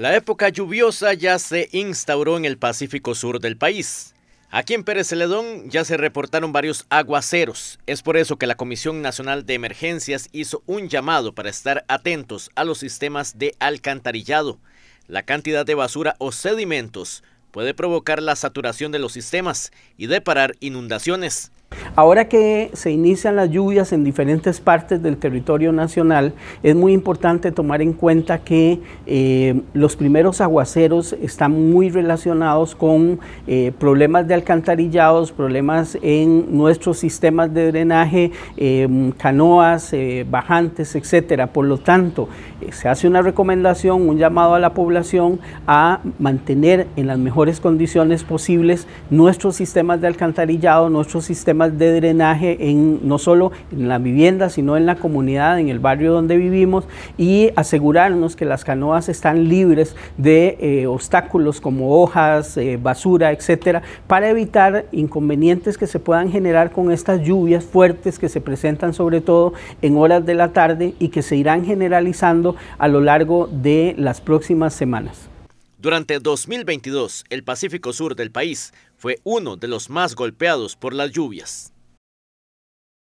La época lluviosa ya se instauró en el Pacífico Sur del país. Aquí en Pérez Celedón ya se reportaron varios aguaceros. Es por eso que la Comisión Nacional de Emergencias hizo un llamado para estar atentos a los sistemas de alcantarillado. La cantidad de basura o sedimentos puede provocar la saturación de los sistemas y deparar inundaciones. Ahora que se inician las lluvias en diferentes partes del territorio nacional, es muy importante tomar en cuenta que eh, los primeros aguaceros están muy relacionados con eh, problemas de alcantarillados, problemas en nuestros sistemas de drenaje, eh, canoas, bajantes, etcétera. Por lo tanto, se hace una recomendación, un llamado a la población a mantener en las mejores condiciones posibles nuestros sistemas de alcantarillado, nuestros sistemas de de drenaje en, no solo en la vivienda, sino en la comunidad, en el barrio donde vivimos y asegurarnos que las canoas están libres de eh, obstáculos como hojas, eh, basura, etcétera, para evitar inconvenientes que se puedan generar con estas lluvias fuertes que se presentan sobre todo en horas de la tarde y que se irán generalizando a lo largo de las próximas semanas. Durante 2022, el Pacífico Sur del país fue uno de los más golpeados por las lluvias.